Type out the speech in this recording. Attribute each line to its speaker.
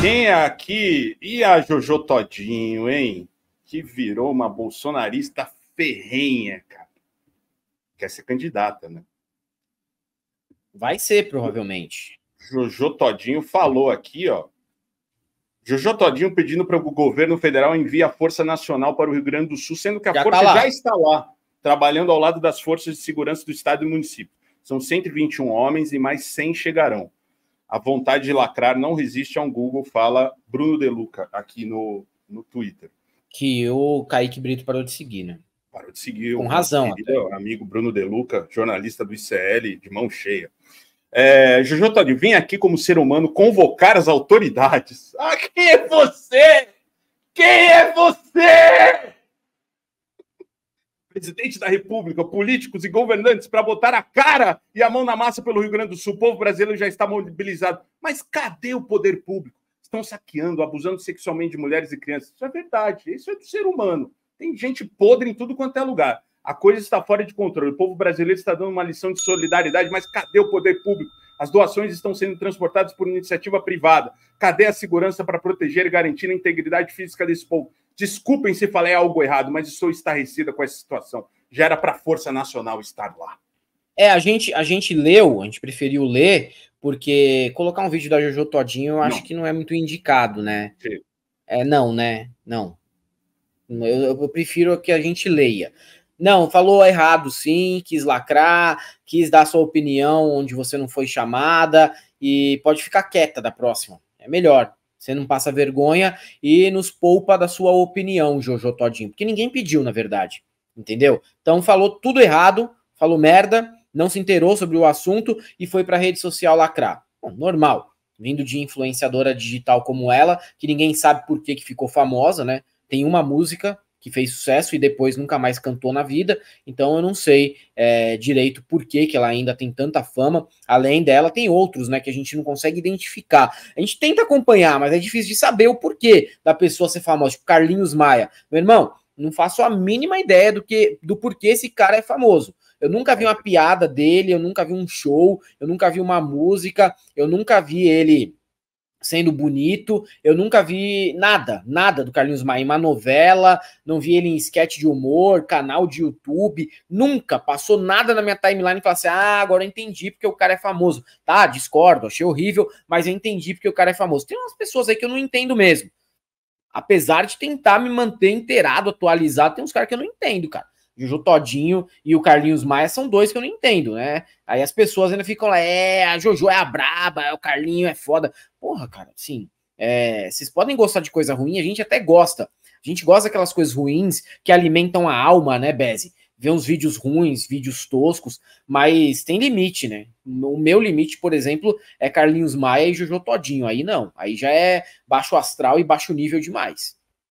Speaker 1: Quem é aqui? E a Jojo Todinho, hein? Que virou uma bolsonarista ferrenha, cara. Quer ser candidata, né? Vai ser, provavelmente. Jojo Todinho falou aqui, ó. Jojo Todinho pedindo para o governo federal enviar a Força Nacional para o Rio Grande do Sul, sendo que a já Força tá já está lá, trabalhando ao lado das forças de segurança do Estado e do município. São 121 homens e mais 100 chegarão. A vontade de lacrar não resiste a um Google, fala Bruno Deluca aqui no, no Twitter. Que o
Speaker 2: Kaique Brito parou de seguir, né? Parou de seguir.
Speaker 1: Com razão. Querido, amigo Bruno Deluca, jornalista do ICL, de mão cheia. É, Jojo Tadinho, vem aqui como ser humano convocar as autoridades. Ah, quem é você? Quem é você? presidente da República, políticos e governantes para botar a cara e a mão na massa pelo Rio Grande do Sul. O povo brasileiro já está mobilizado. Mas cadê o poder público? Estão saqueando, abusando sexualmente de mulheres e crianças. Isso é verdade. Isso é do ser humano. Tem gente podre em tudo quanto é lugar. A coisa está fora de controle. O povo brasileiro está dando uma lição de solidariedade, mas cadê o poder público? As doações estão sendo transportadas por iniciativa privada. Cadê a segurança para proteger e garantir a integridade física desse povo? Desculpem se falei algo errado, mas estou estarrecida com essa situação. Já era para a Força Nacional estar lá.
Speaker 2: É, a gente, a gente leu, a gente preferiu ler, porque colocar um vídeo da Jojo Todinho eu acho não. que não é muito indicado, né? Sim. É, não, né? Não. Eu, eu, prefiro que a gente leia. Não, falou errado sim, quis lacrar, quis dar sua opinião onde você não foi chamada e pode ficar quieta da próxima. É melhor. Você não passa vergonha e nos poupa da sua opinião, Jojo Todinho. Porque ninguém pediu, na verdade. Entendeu? Então falou tudo errado, falou merda, não se inteirou sobre o assunto e foi para a rede social lacrar. Bom, normal. Vindo de influenciadora digital como ela, que ninguém sabe por que, que ficou famosa, né? Tem uma música, que fez sucesso e depois nunca mais cantou na vida. Então eu não sei é, direito por que, que ela ainda tem tanta fama. Além dela, tem outros, né, que a gente não consegue identificar. A gente tenta acompanhar, mas é difícil de saber o porquê da pessoa ser famosa. Tipo Carlinhos Maia. Meu irmão, não faço a mínima ideia do que do porquê esse cara é famoso. Eu nunca vi uma piada dele, eu nunca vi um show, eu nunca vi uma música, eu nunca vi ele sendo bonito. Eu nunca vi nada, nada do Carlinhos Maia em uma novela, não vi ele em sketch de humor, canal de YouTube, nunca passou nada na minha timeline e falei assim: ah, agora eu entendi porque o cara é famoso. Tá, discordo, achei horrível, mas eu entendi porque o cara é famoso. Tem umas pessoas aí que eu não entendo mesmo. Apesar de tentar me manter inteirado, atualizado, tem uns caras que eu não entendo, cara. Juju Todinho e o Carlinhos Maia são dois que eu não entendo, né? Aí as pessoas ainda ficam lá, é, a Jojo é a braba, é o Carlinho é foda. Porra, cara, sim. É, vocês podem gostar de coisa ruim, a gente até gosta. A gente gosta daquelas coisas ruins que alimentam a alma, né, Beze? Ver uns vídeos ruins, vídeos toscos, mas tem limite, né? O meu limite, por exemplo, é Carlinhos Maia e Juju Todinho. Aí não, aí já é baixo astral e baixo nível demais.